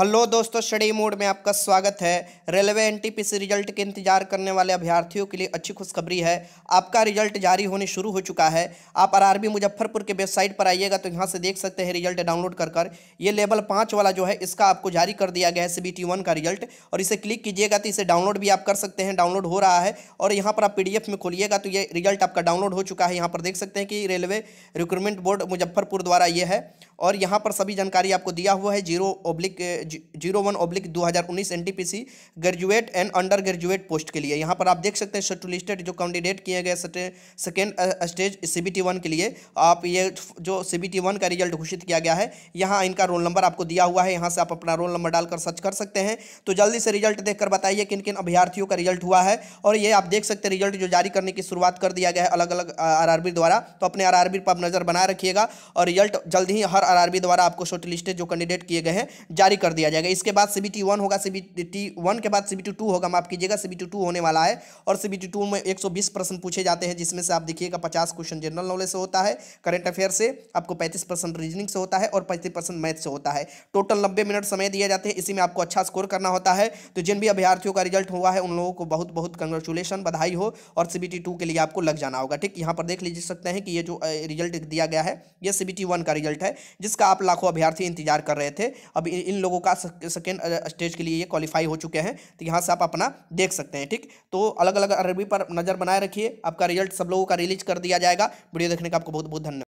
hello दोस्तों study mode में आपका स्वागत है रेलवे एनटीपीसी रिजल्ट के इंतजार करने वाले अभ्यर्थियों के लिए अच्छी खुशखबरी है आपका रिजल्ट जारी होने शुरू हो चुका है आप आरआरबी मुजफ्फरपुर के वेबसाइट पर आइएगा तो यहां से देख सकते हैं रिजल्ट डाउनलोड कर कर ये लेवल पाँच वाला जो है इसका आपको जारी कर दिया गया है सी वन का रिजल्ट और इसे क्लिक कीजिएगा तो इसे डाउनलोड भी आप कर सकते हैं डाउनलोड हो रहा है और यहाँ पर आप पी में खोलिएगा तो ये रिजल्ट आपका डाउनलोड हो चुका है यहाँ पर देख सकते हैं कि रेलवे रिक्रूटमेंट बोर्ड मुजफ्फरपुर द्वारा ये है और यहाँ पर सभी जानकारी आपको दिया हुआ है zero oblique zero one oblique दो हज़ार उन्नीस N T P C graduate and under graduate post के लिए यहाँ पर आप देख सकते हैं शर्टलिस्टेड जो कैंडिडेट किए गए second stage C B T one के लिए आप ये जो सी बी टी वन का रिजल्ट घोषित किया गया है यहाँ इनका रोल नंबर आपको दिया हुआ है यहाँ से आप अपना रोल नंबर डालकर सर्च कर सकते हैं तो जल्दी से रिजल्ट देखकर बताइए किन किन अभ्यर्थियों का रिजल्ट हुआ है और ये आप देख सकते हैं रिजल्ट जो जारी करने की शुरुआत कर दिया गया है अलग अलग बी द्वारा तो अपने बी पर आप नज़र बनाए रखिएगा और रिजल्ट जल्द ही हर बी द्वारा आपको शॉर्टलिस्टेड जो कैंडिडेट किए गए हैं जारी कर दिया दिया जाएगा इसके बाद सी बी टी वन होगा सी बी टी वन के बाद सी बी टी टू होगा माफ कीजिएगा सी बी टी टू होने वाला है और सी बी टी टू में एक सौ बीस प्रश्न पूछे जाते हैं जिसमें से आप देखिएगा पचास क्वेश्चन जनरल नॉलेज से होता है करंट अफेयर से आपको पैंतीस परसेंट रीजनिंग से होता है और पैंतीस परसेंट मैथ से होता है टोटल नब्बे मिनट समय दिया जाते हैं इसी में आपको अच्छा स्कोर करना होता है तो जिन भी अभ्यार्थियों का रिजल्ट हुआ है उन लोगों को बहुत बहुत कंग्रेचुलेशन बधाई हो और सी बी टी टू के लिए आपको लग जाना होगा ठीक यहाँ पर देख लीजिए सकते हैं कि ये जो रिजल्ट दिया गया है ये सी बी टी वन का रिजल्ट है जिसका आप लाखों अभ्यार्थी इंतजार कर रहे थे अब इन लोगों का सेकेंड स्टेज uh, के लिए ये क्वालिफाई हो चुके हैं तो यहाँ से आप अपना देख सकते हैं ठीक तो अलग अलग अरबी पर नज़र बनाए रखिए आपका रिजल्ट सब लोगों का रिलीज कर दिया जाएगा वीडियो देखने का आपको बहुत बहुत धन्यवाद